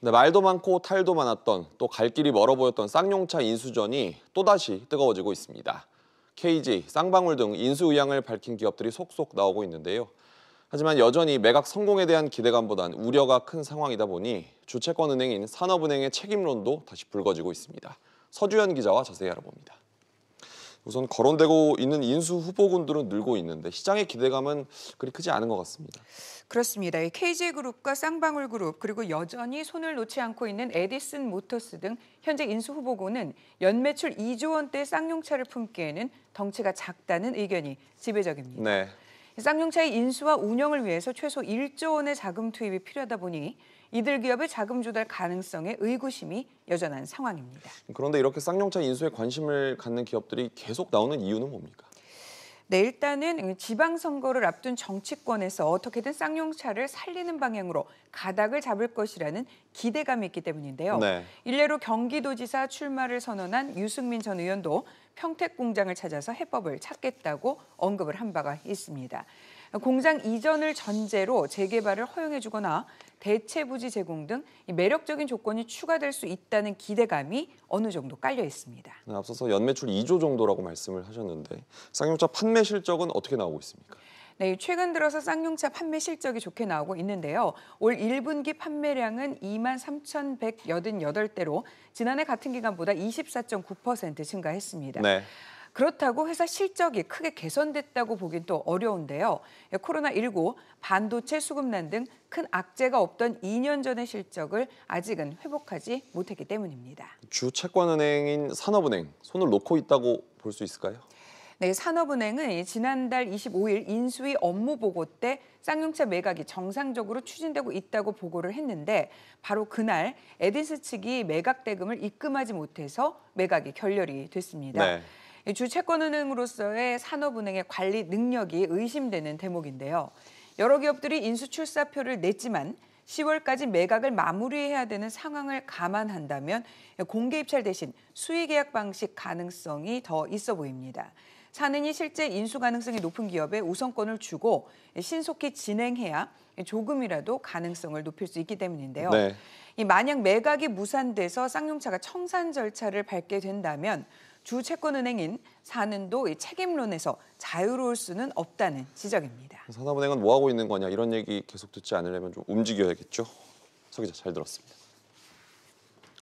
네, 말도 많고 탈도 많았던 또 갈 길이 멀어 보였던 쌍용차 인수전이 또다시 뜨거워지고 있습니다. KG, 쌍방울 등 인수 의향을 밝힌 기업들이 속속 나오고 있는데요. 하지만 여전히 매각 성공에 대한 기대감보단 우려가 큰 상황이다 보니 주채권 은행인 산업은행의 책임론도 다시 불거지고 있습니다. 서주현 기자와 자세히 알아봅니다. 우선 거론되고 있는 인수 후보군들은 늘고 있는데 시장의 기대감은 그리 크지 않은 것 같습니다. 그렇습니다. KG그룹과 쌍방울그룹 그리고 여전히 손을 놓지 않고 있는 에디슨 모터스 등 현재 인수 후보군은 연매출 2조 원대 쌍용차를 품기에는 덩치가 작다는 의견이 지배적입니다. 네. 쌍용차의 인수와 운영을 위해서 최소 1조 원의 자금 투입이 필요하다 보니 이들 기업의 자금 조달 가능성에 의구심이 여전한 상황입니다. 그런데 이렇게 쌍용차 인수에 관심을 갖는 기업들이 계속 나오는 이유는 뭡니까? 네, 일단은 지방선거를 앞둔 정치권에서 어떻게든 쌍용차를 살리는 방향으로 가닥을 잡을 것이라는 기대감이 있기 때문인데요. 네. 일례로 경기도지사 출마를 선언한 유승민 전 의원도 평택 공장을 찾아서 해법을 찾겠다고 언급을 한 바가 있습니다. 공장 이전을 전제로 재개발을 허용해 주거나 대체 부지 제공 등 매력적인 조건이 추가될 수 있다는 기대감이 어느 정도 깔려 있습니다. 네, 앞서서 연매출 2조 정도라고 말씀을 하셨는데 쌍용차 판매 실적은 어떻게 나오고 있습니까? 네, 최근 들어서 쌍용차 판매 실적이 좋게 나오고 있는데요. 올 1분기 판매량은 2만 3,188대로 지난해 같은 기간보다 24.9% 증가했습니다. 네. 그렇다고 회사 실적이 크게 개선됐다고 보긴 또 어려운데요. 예, 코로나19, 반도체 수급난 등 큰 악재가 없던 2년 전의 실적을 아직은 회복하지 못했기 때문입니다. 주 채권은행인 산업은행, 손을 놓고 있다고 볼 수 있을까요? 네, 산업은행은 지난달 25일 인수위 업무 보고 때 쌍용차 매각이 정상적으로 추진되고 있다고 보고를 했는데 바로 그날 에디스 측이 매각 대금을 입금하지 못해서 매각이 결렬이 됐습니다. 네. 주채권은행으로서의 산업은행의 관리 능력이 의심되는 대목인데요. 여러 기업들이 인수출사표를 냈지만 10월까지 매각을 마무리해야 되는 상황을 감안한다면 공개 입찰 대신 수의 계약 방식 가능성이 더 있어 보입니다. 산은이 실제 인수 가능성이 높은 기업에 우선권을 주고 신속히 진행해야 조금이라도 가능성을 높일 수 있기 때문인데요. 네. 만약 매각이 무산돼서 쌍용차가 청산 절차를 밟게 된다면 주 채권은행인 사는도 이 책임론에서 자유로울 수는 없다는 지적입니다. 산업은행은 뭐 하고 있는 거냐 이런 얘기 계속 듣지 않으려면 좀 움직여야겠죠. 서 기자 잘 들었습니다.